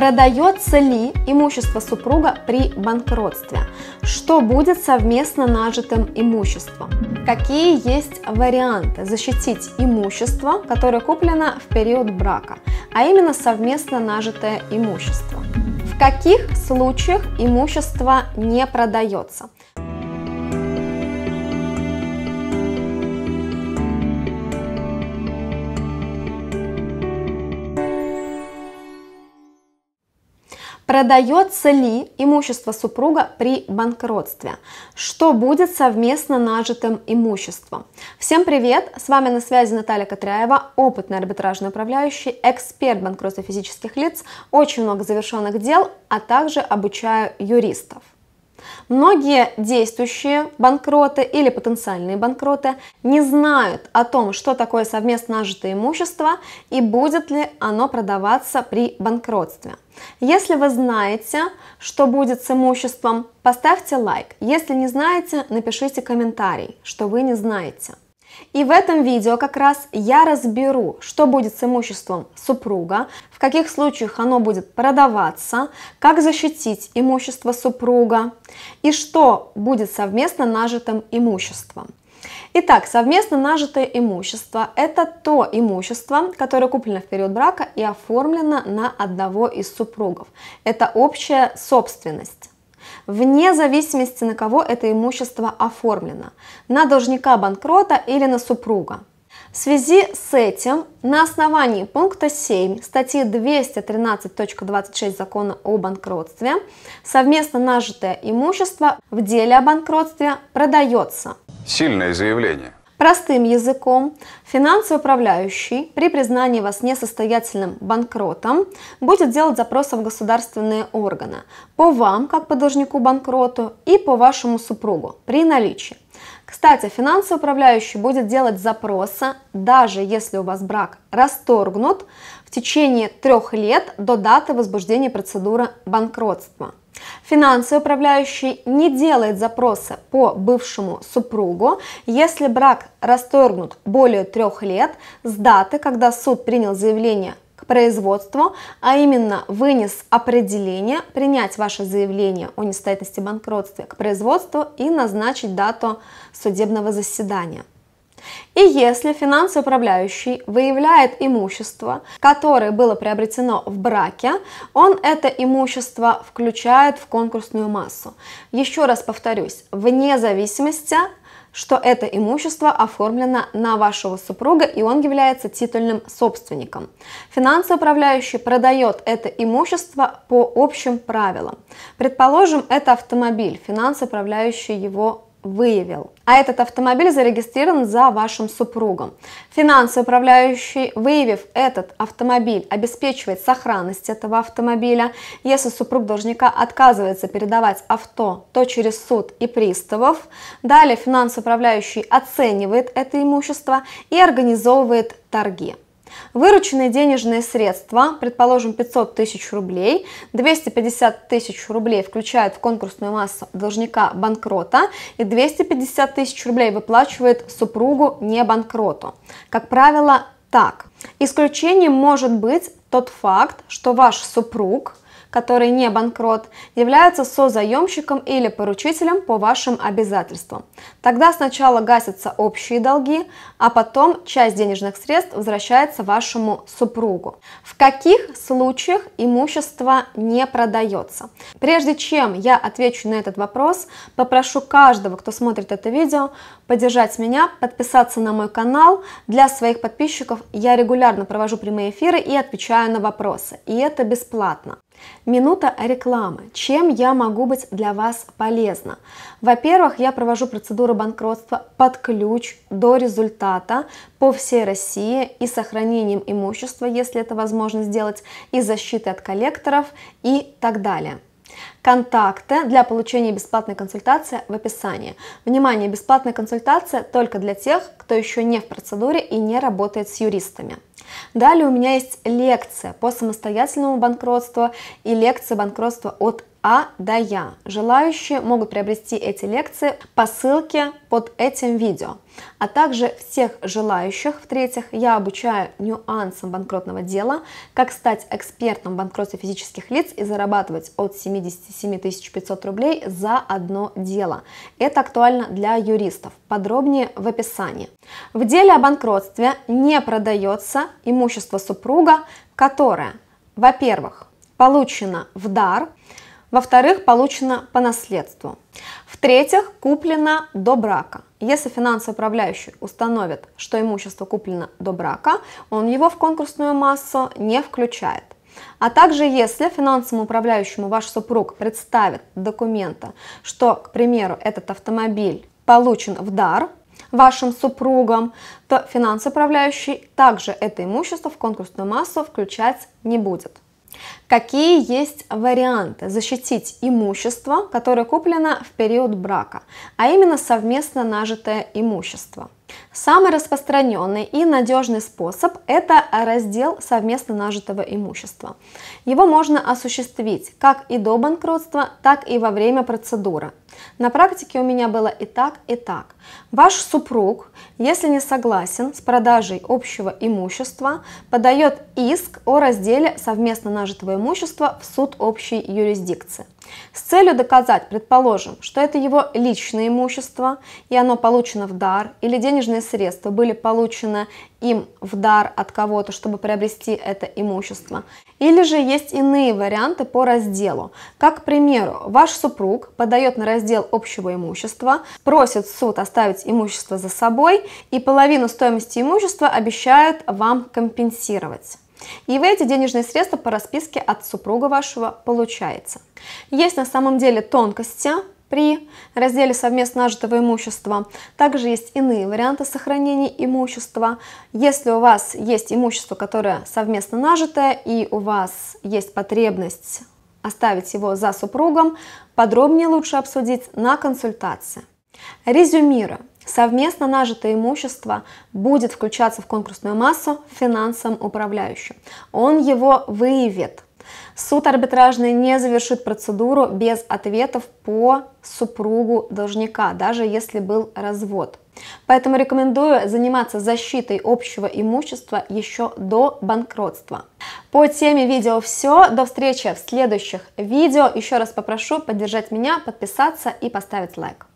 Продается ли имущество супруга при банкротстве? Что будет совместно нажитым имуществом? Какие есть варианты защитить имущество, которое куплено в период брака, а именно совместно нажитое имущество? В каких случаях имущество не продается? Продается ли имущество супруга при банкротстве? Что будет совместно нажитым имуществом? Всем привет! С вами на связи Наталья Катряева, опытный арбитражный управляющий, эксперт банкротства физических лиц, очень много завершенных дел, а также обучаю юристов. Многие действующие банкроты или потенциальные банкроты не знают о том, что такое совместно нажитое имущество и будет ли оно продаваться при банкротстве. Если вы знаете, что будет с имуществом, поставьте лайк. Если не знаете, напишите комментарий, что вы не знаете. И в этом видео как раз я разберу, что будет с имуществом супруга, в каких случаях оно будет продаваться, как защитить имущество супруга и что будет совместно нажитым имуществом. Итак, совместно нажитое имущество – это то имущество, которое куплено в период брака и оформлено на одного из супругов. Это общая собственность вне зависимости на кого это имущество оформлено, на должника банкрота или на супруга. В связи с этим на основании пункта 7 статьи 213.26 Закона о банкротстве совместно нажитое имущество в деле о банкротстве продается. Сильное заявление. Простым языком, финансовый управляющий при признании вас несостоятельным банкротом будет делать запросы в государственные органы по вам, как по должнику-банкроту, и по вашему супругу при наличии. Кстати, финансовый управляющий будет делать запросы, даже если у вас брак расторгнут, в течение трех лет до даты возбуждения процедуры банкротства финансовый управляющий не делает запроса по бывшему супругу, если брак расторгнут более трех лет с даты, когда суд принял заявление к производству, а именно вынес определение принять ваше заявление о несостоятельности банкротстве к производству и назначить дату судебного заседания. И если финансовый управляющий выявляет имущество, которое было приобретено в браке, он это имущество включает в конкурсную массу. Еще раз повторюсь, вне зависимости что это имущество оформлено на вашего супруга и он является титульным собственником. Финансовый управляющий продает это имущество по общим правилам. Предположим, это автомобиль, финансовый управляющий его выявил. А этот автомобиль зарегистрирован за вашим супругом. Финансовый управляющий, выявив этот автомобиль, обеспечивает сохранность этого автомобиля. Если супруг должника отказывается передавать авто, то через суд и приставов. Далее финансовый управляющий оценивает это имущество и организовывает торги. Вырученные денежные средства, предположим 500 тысяч рублей, 250 тысяч рублей включают в конкурсную массу должника банкрота и 250 тысяч рублей выплачивает супругу не банкроту. Как правило, так. Исключением может быть тот факт, что ваш супруг – который не банкрот, является созаемщиком или поручителем по вашим обязательствам. Тогда сначала гасятся общие долги, а потом часть денежных средств возвращается вашему супругу. В каких случаях имущество не продается? Прежде чем я отвечу на этот вопрос, попрошу каждого, кто смотрит это видео, поддержать меня, подписаться на мой канал. Для своих подписчиков я регулярно провожу прямые эфиры и отвечаю на вопросы, и это бесплатно. Минута рекламы. Чем я могу быть для вас полезна? Во-первых, я провожу процедуру банкротства под ключ до результата по всей России и сохранением имущества, если это возможно сделать, и защиты от коллекторов и так далее. Контакты для получения бесплатной консультации в описании. Внимание, бесплатная консультация только для тех, кто еще не в процедуре и не работает с юристами. Далее у меня есть лекция по самостоятельному банкротству и лекция банкротства от а да я. Желающие могут приобрести эти лекции по ссылке под этим видео. А также всех желающих, в-третьих, я обучаю нюансам банкротного дела, как стать экспертом в банкротстве физических лиц и зарабатывать от 77 500 рублей за одно дело. Это актуально для юристов. Подробнее в описании. В деле о банкротстве не продается имущество супруга, которое, во-первых, получено в дар – во-вторых, получено по наследству. В-третьих, куплено до брака. Если финансовый управляющий установит, что имущество куплено до брака, он его в конкурсную массу не включает. А также, если финансовому управляющему ваш супруг представит документы, что, к примеру, этот автомобиль получен в дар вашим супругам, то финансовый управляющий также это имущество в конкурсную массу включать не будет. Какие есть варианты защитить имущество, которое куплено в период брака, а именно совместно нажитое имущество? Самый распространенный и надежный способ – это раздел совместно нажитого имущества. Его можно осуществить как и до банкротства, так и во время процедуры. На практике у меня было и так, и так. Ваш супруг, если не согласен с продажей общего имущества, подает иск о разделе совместно нажитого имущества в суд общей юрисдикции. С целью доказать, предположим, что это его личное имущество, и оно получено в дар или денежный денежные средства были получены им в дар от кого-то, чтобы приобрести это имущество. Или же есть иные варианты по разделу. Как, к примеру, ваш супруг подает на раздел общего имущества, просит суд оставить имущество за собой и половину стоимости имущества обещает вам компенсировать. И вы эти денежные средства по расписке от супруга вашего получаете. Есть на самом деле тонкости при разделе совместно нажитого имущества. Также есть иные варианты сохранения имущества. Если у вас есть имущество, которое совместно нажитое, и у вас есть потребность оставить его за супругом, подробнее лучше обсудить на консультации. Резюмирую. Совместно нажитое имущество будет включаться в конкурсную массу финансовым управляющим. Он его выявит – Суд арбитражный не завершит процедуру без ответов по супругу должника, даже если был развод. Поэтому рекомендую заниматься защитой общего имущества еще до банкротства. По теме видео все. До встречи в следующих видео. Еще раз попрошу поддержать меня, подписаться и поставить лайк.